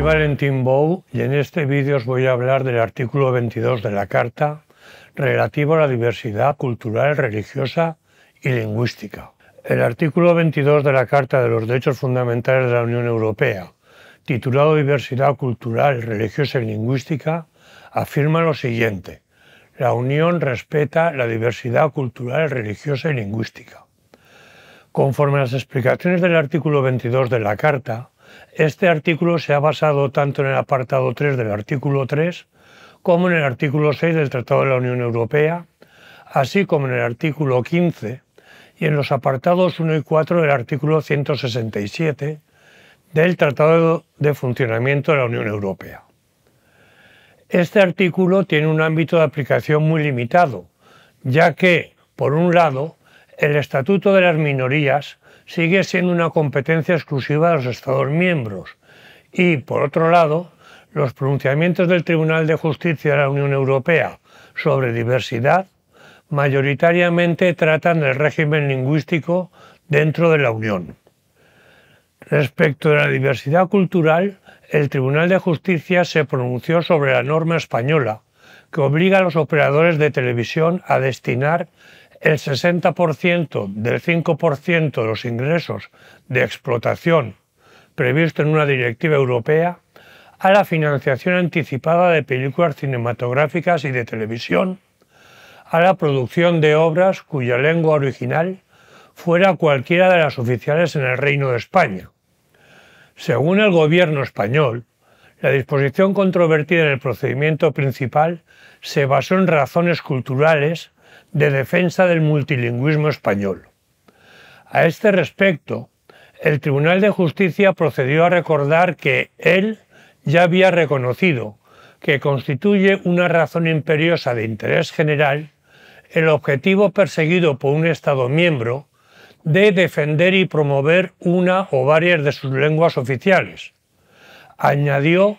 Soy Valentín Bou y en este vídeo os voy a hablar del artículo 22 de la Carta relativo a la diversidad cultural, religiosa y lingüística. El artículo 22 de la Carta de los Derechos Fundamentales de la Unión Europea, titulado Diversidad cultural, religiosa y lingüística, afirma lo siguiente. La Unión respeta la diversidad cultural, religiosa y lingüística. Conforme a las explicaciones del artículo 22 de la Carta, este artículo se ha basado tanto en el apartado 3 del artículo 3 como en el artículo 6 del Tratado de la Unión Europea, así como en el artículo 15 y en los apartados 1 y 4 del artículo 167 del Tratado de Funcionamiento de la Unión Europea. Este artículo tiene un ámbito de aplicación muy limitado, ya que, por un lado, el Estatuto de las Minorías sigue siendo una competencia exclusiva de los Estados miembros y, por otro lado, los pronunciamientos del Tribunal de Justicia de la Unión Europea sobre diversidad mayoritariamente tratan del régimen lingüístico dentro de la Unión. Respecto de la diversidad cultural, el Tribunal de Justicia se pronunció sobre la norma española que obliga a los operadores de televisión a destinar el 60% del 5% de los ingresos de explotación previsto en una directiva europea a la financiación anticipada de películas cinematográficas y de televisión, a la producción de obras cuya lengua original fuera cualquiera de las oficiales en el Reino de España. Según el gobierno español, la disposición controvertida en el procedimiento principal se basó en razones culturales de defensa del multilingüismo español. A este respecto, el Tribunal de Justicia procedió a recordar que él ya había reconocido que constituye una razón imperiosa de interés general el objetivo perseguido por un Estado miembro de defender y promover una o varias de sus lenguas oficiales. Añadió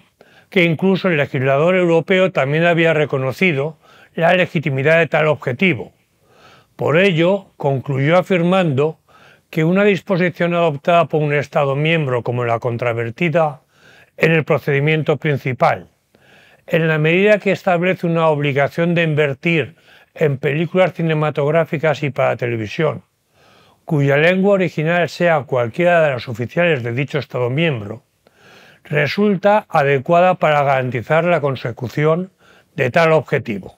que incluso el legislador europeo también había reconocido la legitimidad de tal objetivo. Por ello, concluyó afirmando que una disposición adoptada por un Estado miembro como la contravertida en el procedimiento principal, en la medida que establece una obligación de invertir en películas cinematográficas y para televisión, cuya lengua original sea cualquiera de las oficiales de dicho Estado miembro, resulta adecuada para garantizar la consecución de tal objetivo.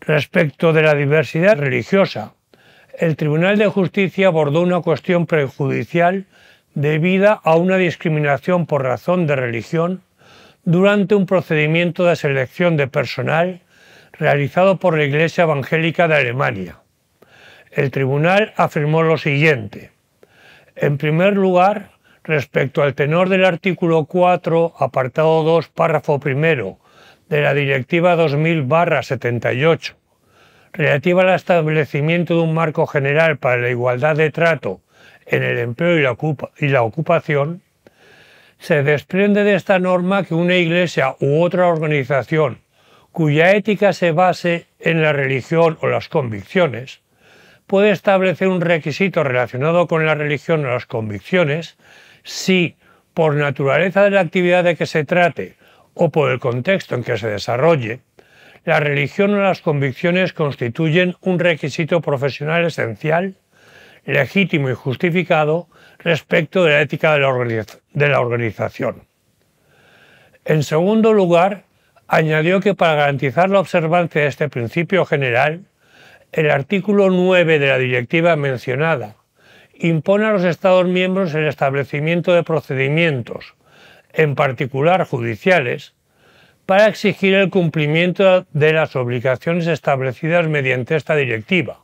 Respecto de la diversidad religiosa, el Tribunal de Justicia abordó una cuestión prejudicial debida a una discriminación por razón de religión durante un procedimiento de selección de personal realizado por la Iglesia Evangélica de Alemania. El tribunal afirmó lo siguiente. En primer lugar, respecto al tenor del artículo 4, apartado 2, párrafo primero, de la Directiva 2000-78, relativa al establecimiento de un marco general para la igualdad de trato en el empleo y la, ocupación, se desprende de esta norma que una iglesia u otra organización cuya ética se base en la religión o las convicciones, puede establecer un requisito relacionado con la religión o las convicciones si, por naturaleza de la actividad de que se trate o por el contexto en que se desarrolle, la religión o las convicciones constituyen un requisito profesional esencial, legítimo y justificado respecto de la ética de la, organización. En segundo lugar, añadió que para garantizar la observancia de este principio general, el artículo 9 de la directiva mencionada impone a los Estados miembros el establecimiento de procedimientos, en particular judiciales, para exigir el cumplimiento de las obligaciones establecidas mediante esta directiva.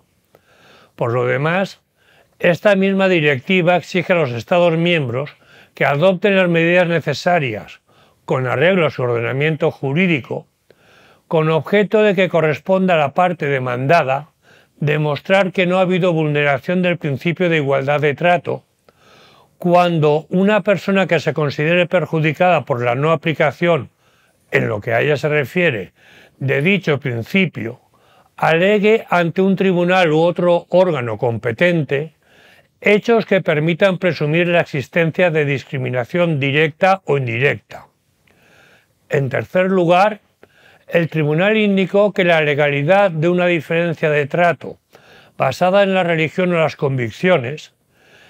Por lo demás, esta misma directiva exige a los Estados miembros que adopten las medidas necesarias, con arreglo a su ordenamiento jurídico, con objeto de que corresponda a la parte demandada demostrar que no ha habido vulneración del principio de igualdad de trato cuando una persona que se considere perjudicada por la no aplicación, en lo que a ella se refiere, de dicho principio, alegue ante un tribunal u otro órgano competente hechos que permitan presumir la existencia de discriminación directa o indirecta. En tercer lugar, el tribunal indicó que la legalidad de una diferencia de trato basada en la religión o las convicciones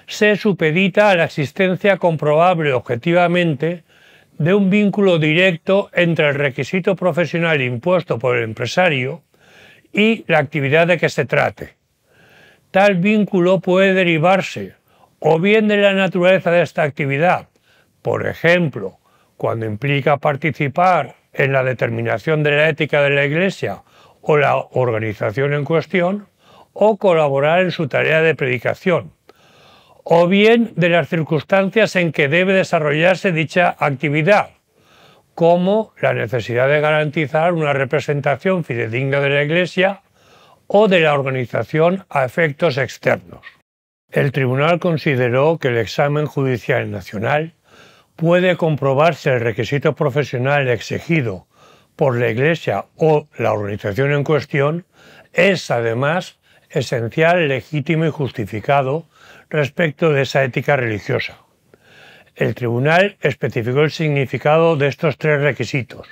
se supedita a la existencia comprobable objetivamente de un vínculo directo entre el requisito profesional impuesto por el empresario y la actividad de que se trate. Tal vínculo puede derivarse o bien de la naturaleza de esta actividad, por ejemplo, cuando implica participar en la determinación de la ética de la Iglesia o la organización en cuestión, o colaborar en su tarea de predicación, o bien de las circunstancias en que debe desarrollarse dicha actividad, como la necesidad de garantizar una representación fidedigna de la Iglesia o de la organización a efectos externos. El tribunal consideró que el examen judicial nacional puede comprobar si el requisito profesional exigido por la Iglesia o la organización en cuestión, es además esencial, legítimo y justificado respecto de esa ética religiosa. El tribunal especificó el significado de estos tres requisitos.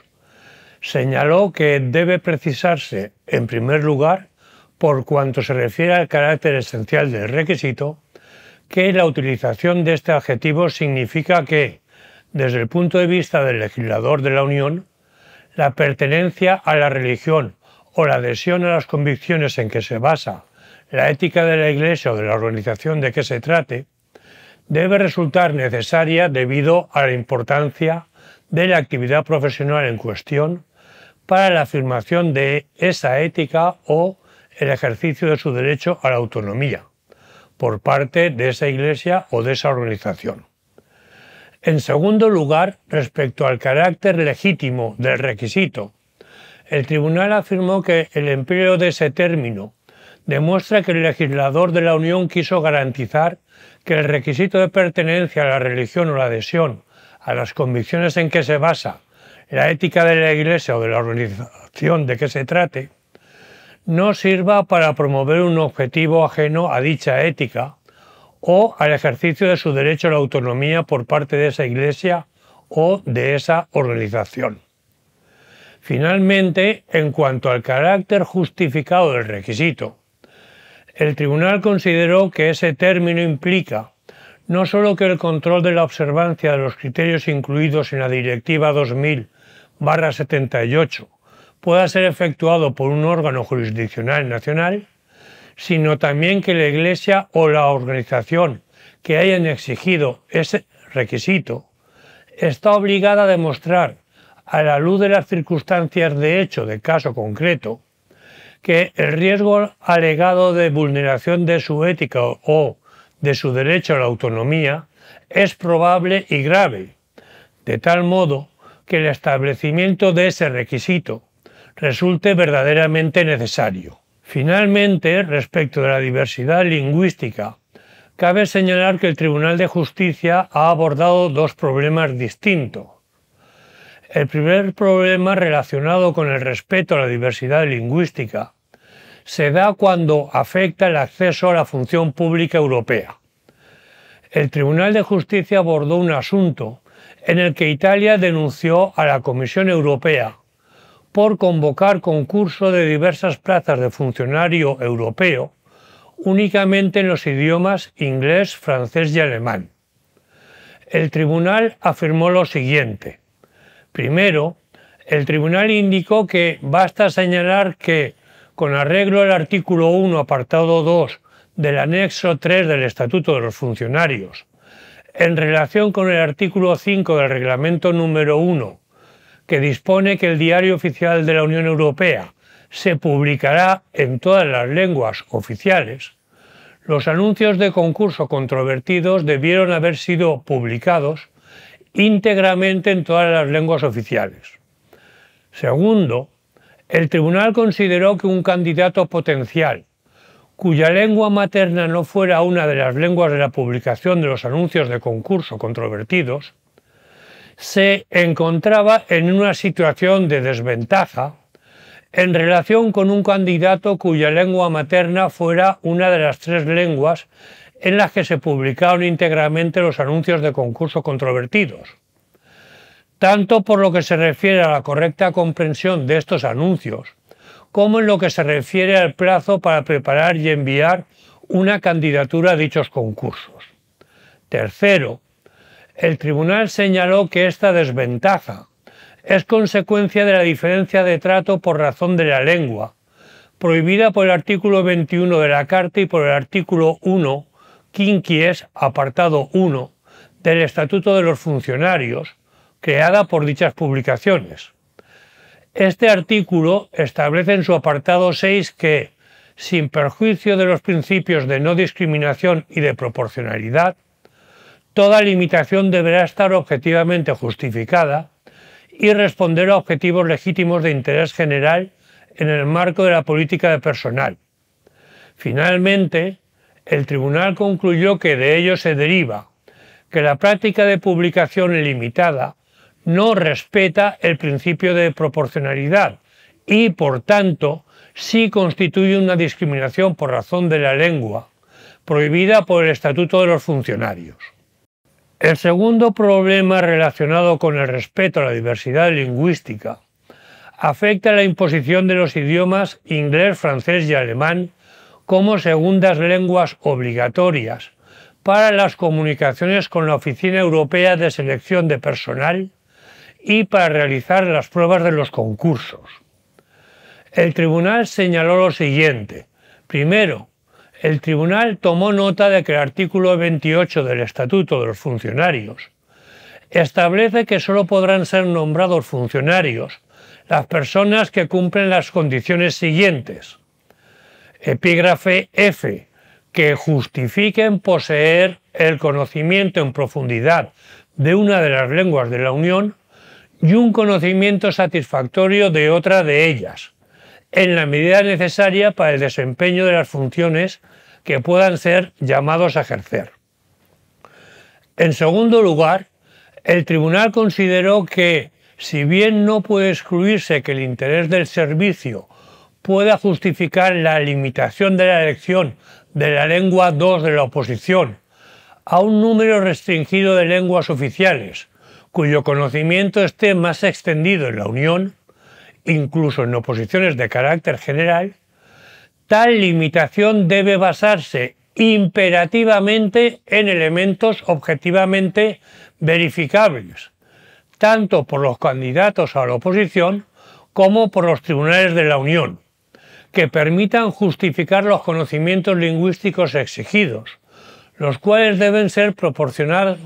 Señaló que debe precisarse, en primer lugar, por cuanto se refiere al carácter esencial del requisito, que la utilización de este adjetivo significa que, desde el punto de vista del legislador de la Unión, la pertenencia a la religión o la adhesión a las convicciones en que se basa la ética de la Iglesia o de la organización de que se trate, debe resultar necesaria debido a la importancia de la actividad profesional en cuestión para la afirmación de esa ética o el ejercicio de su derecho a la autonomía por parte de esa iglesia o de esa organización. En segundo lugar, respecto al carácter legítimo del requisito, el tribunal afirmó que el empleo de ese término demuestra que el legislador de la Unión quiso garantizar que el requisito de pertenencia a la religión o la adhesión a las convicciones en que se basa la ética de la Iglesia o de la organización de que se trate, no sirva para promover un objetivo ajeno a dicha ética o al ejercicio de su derecho a la autonomía por parte de esa Iglesia o de esa organización. Finalmente, en cuanto al carácter justificado del requisito, el tribunal consideró que ese término implica no solo que el control de la observancia de los criterios incluidos en la Directiva 2000-78 pueda ser efectuado por un órgano jurisdiccional nacional, sino también que la Iglesia o la organización que hayan exigido ese requisito está obligada a demostrar, a la luz de las circunstancias de hecho de caso concreto, que el riesgo alegado de vulneración de su ética o de su derecho a la autonomía es probable y grave, de tal modo que el establecimiento de ese requisito resulte verdaderamente necesario. Finalmente, respecto de la diversidad lingüística, cabe señalar que el Tribunal de Justicia ha abordado dos problemas distintos. El primer problema relacionado con el respeto a la diversidad lingüística se da cuando afecta el acceso a la función pública europea. El Tribunal de Justicia abordó un asunto en el que Italia denunció a la Comisión Europea por convocar concurso de diversas plazas de funcionario europeo únicamente en los idiomas inglés, francés y alemán. El tribunal afirmó lo siguiente. Primero, el tribunal indicó que basta señalar que con arreglo al artículo 1, apartado 2 del anexo 3 del Estatuto de los Funcionarios, en relación con el artículo 5 del Reglamento número 1, que dispone que el Diario Oficial de la Unión Europea se publicará en todas las lenguas oficiales, los anuncios de concurso controvertidos debieron haber sido publicados íntegramente en todas las lenguas oficiales. Segundo, el tribunal consideró que un candidato potencial cuya lengua materna no fuera una de las lenguas de la publicación de los anuncios de concurso controvertidos, se encontraba en una situación de desventaja en relación con un candidato cuya lengua materna fuera una de las tres lenguas en las que se publicaron íntegramente los anuncios de concurso controvertidos tanto por lo que se refiere a la correcta comprensión de estos anuncios, como en lo que se refiere al plazo para preparar y enviar una candidatura a dichos concursos. Tercero, el tribunal señaló que esta desventaja es consecuencia de la diferencia de trato por razón de la lengua, prohibida por el artículo 21 de la Carta y por el artículo 1, quinquies, apartado 1, del Estatuto de los Funcionarios, creada por dichas publicaciones. Este artículo establece en su apartado 6 que, sin perjuicio de los principios de no discriminación y de proporcionalidad, toda limitación deberá estar objetivamente justificada y responder a objetivos legítimos de interés general en el marco de la política de personal. Finalmente, el tribunal concluyó que de ello se deriva que la práctica de publicación limitada no respeta el principio de proporcionalidad y, por tanto, sí constituye una discriminación por razón de la lengua, prohibida por el Estatuto de los Funcionarios. El segundo problema relacionado con el respeto a la diversidad lingüística afecta a la imposición de los idiomas inglés, francés y alemán como segundas lenguas obligatorias para las comunicaciones con la Oficina Europea de Selección de Personal y para realizar las pruebas de los concursos. El tribunal señaló lo siguiente. Primero, el tribunal tomó nota de que el artículo 28 del Estatuto de los Funcionarios establece que solo podrán ser nombrados funcionarios las personas que cumplen las condiciones siguientes. Epígrafe F. Que justifiquen poseer el conocimiento en profundidad de una de las lenguas de la Unión y un conocimiento satisfactorio de otra de ellas, en la medida necesaria para el desempeño de las funciones que puedan ser llamados a ejercer. En segundo lugar, el tribunal consideró que, si bien no puede excluirse que el interés del servicio pueda justificar la limitación de la elección de la lengua 2 de la oposición a un número restringido de lenguas oficiales, cuyo conocimiento esté más extendido en la Unión, incluso en oposiciones de carácter general, tal limitación debe basarse imperativamente en elementos objetivamente verificables, tanto por los candidatos a la oposición como por los tribunales de la Unión, que permitan justificar los conocimientos lingüísticos exigidos, los cuales deben ser proporcionados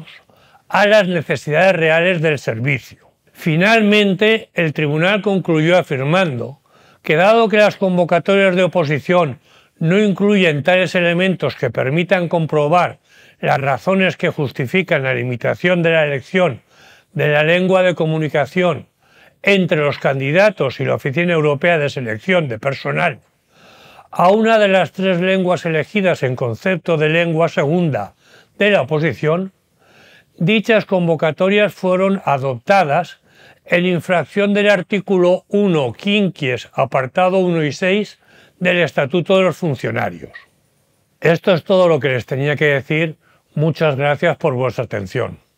a las necesidades reales del servicio. Finalmente, el tribunal concluyó afirmando que dado que las convocatorias de oposición no incluyen tales elementos que permitan comprobar las razones que justifican la limitación de la elección de la lengua de comunicación entre los candidatos y la Oficina Europea de Selección de Personal a una de las tres lenguas elegidas en concepto de lengua segunda de la oposición, Dichas convocatorias fueron adoptadas en infracción del artículo 1, quinquies, apartado 1 y 6 del Estatuto de los Funcionarios. Esto es todo lo que les tenía que decir. Muchas gracias por vuestra atención.